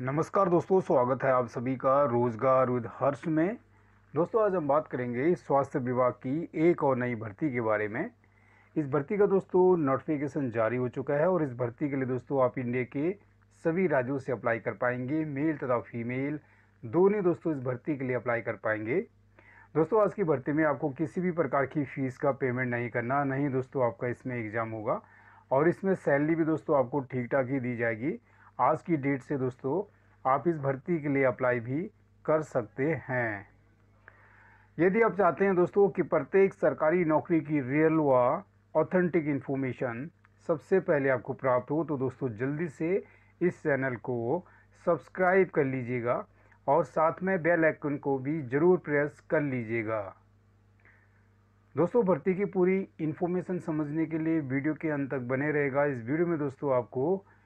नमस्कार दोस्तों स्वागत है आप सभी का रोजगार विद हर्ष में दोस्तों आज हम बात करेंगे स्वास्थ्य विभाग की एक और नई भर्ती के बारे में इस भर्ती का दोस्तों नोटिफिकेशन जारी हो चुका है और इस भर्ती के लिए दोस्तों आप इंडिया के सभी राज्यों से अप्लाई कर पाएंगे मेल तथा फीमेल दोनों दोस्तों इस भर्ती के लिए अप्लाई कर पाएंगे दोस्तों आज की भर्ती में आपको किसी भी प्रकार की फ़ीस का पेमेंट नहीं करना नहीं दोस्तों आपका इसमें एग्ज़ाम होगा और इसमें सैलरी भी दोस्तों आपको ठीक ठाक ही दी जाएगी आज की डेट से दोस्तों आप इस भर्ती के लिए अप्लाई भी कर सकते हैं यदि आप चाहते हैं दोस्तों कि प्रत्येक सरकारी नौकरी की रियल व ऑथेंटिक इन्फॉर्मेशन सबसे पहले आपको प्राप्त हो तो दोस्तों जल्दी से इस चैनल को सब्सक्राइब कर लीजिएगा और साथ में बेल आइकन को भी ज़रूर प्रेस कर लीजिएगा दोस्तों भर्ती की पूरी इन्फॉर्मेशन समझने के लिए वीडियो के अंत तक बने रहेगा इस वीडियो में दोस्तों आपको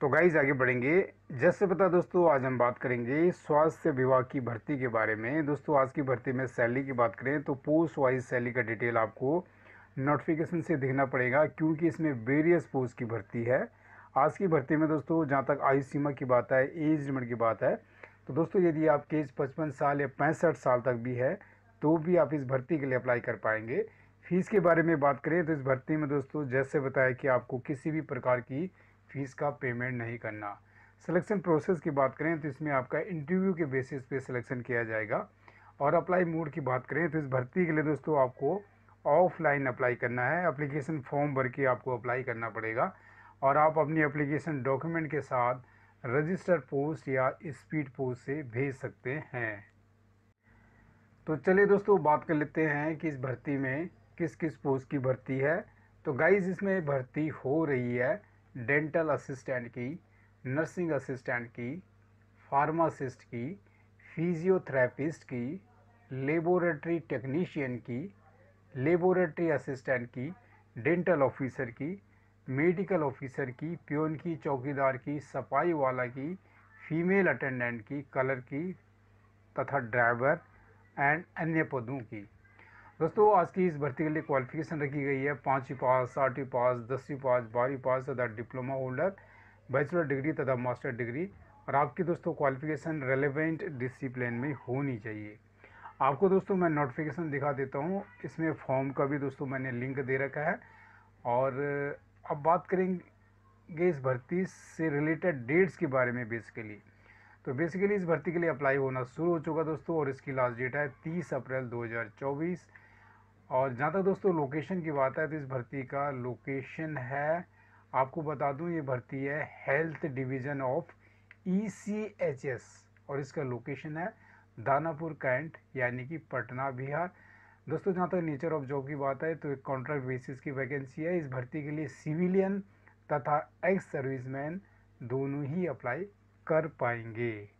तो गाइज आगे बढ़ेंगे जैसे पता दोस्तों आज हम बात करेंगे स्वास्थ्य विभाग की भर्ती के बारे में दोस्तों आज की भर्ती में सैलरी की बात करें तो पोस्ट वाइज सैलरी का डिटेल आपको नोटिफिकेशन से देखना पड़ेगा क्योंकि इसमें वेरियस पोस्ट की भर्ती है आज की भर्ती में दोस्तों जहाँ तक आयु सीमा की बात है एज लिमिट की बात है तो दोस्तों यदि आपके एज पचपन साल या पैंसठ साल तक भी है तो भी आप इस भर्ती के लिए अप्लाई कर पाएंगे फीस के बारे में बात करें तो इस भर्ती में दोस्तों जैसे बताया कि आपको किसी भी प्रकार की फ़ीस का पेमेंट नहीं करना सिलेक्शन प्रोसेस की बात करें तो इसमें आपका इंटरव्यू के बेसिस पे सिलेक्शन किया जाएगा और अप्लाई मोड की बात करें तो इस भर्ती के लिए दोस्तों आपको ऑफलाइन अप्लाई करना है अप्लीकेशन फॉर्म भर के आपको अप्लाई करना पड़ेगा और आप अपनी अप्लीकेशन डॉक्यूमेंट के साथ रजिस्टर पोस्ट या स्पीड पोस्ट से भेज सकते हैं तो चलिए दोस्तों बात कर लेते हैं कि इस भर्ती में किस किस पोस्ट की भर्ती है तो गाइज इसमें भर्ती हो रही है डेंटल असिस्टेंट की नर्सिंग असिस्टेंट की फार्मासिस्ट की फिजियोथेरेपिस्ट की लेबोरेटरी टेक्नीशियन की लेबोरेटरी असिस्टेंट की डेंटल ऑफिसर की मेडिकल ऑफिसर की प्योन की चौकीदार की सफाई वाला की फीमेल अटेंडेंट की कलर की तथा ड्राइवर एंड अन्य पदों की दोस्तों आज की इस भर्ती के लिए क्वालिफिकेशन रखी गई है पाँचवीं पास साठवीं पास दसवीं पास बारहवीं पास तथा डिप्लोमा होल्डर बैचलर डिग्री तथा मास्टर डिग्री और आपकी दोस्तों क्वालिफिकेशन रेलिवेंट डिसिप्लिन में होनी चाहिए आपको दोस्तों मैं नोटिफिकेशन दिखा देता हूँ इसमें फॉर्म का भी दोस्तों मैंने लिंक दे रखा है और अब बात करेंगे इस भर्ती से रिलेटेड डेट्स के बारे में बेसिकली तो बेसिकली इस भर्ती के लिए अप्लाई होना शुरू हो चुका दोस्तों और इसकी लास्ट डेट है 30 अप्रैल 2024 और जहाँ तक दोस्तों लोकेशन की बात है तो इस भर्ती का लोकेशन है आपको बता दूं ये भर्ती है हेल्थ डिवीज़न ऑफ ई और इसका लोकेशन है दानापुर कैंट यानी कि पटना बिहार दोस्तों जहाँ तक नेचर ऑफ जॉब की बात है तो एक कॉन्ट्रैक्ट बेसिस की वैकेंसी है इस भर्ती के लिए सिविलियन तथा एक्स सर्विसमैन दोनों ही अप्लाई कर पाएंगे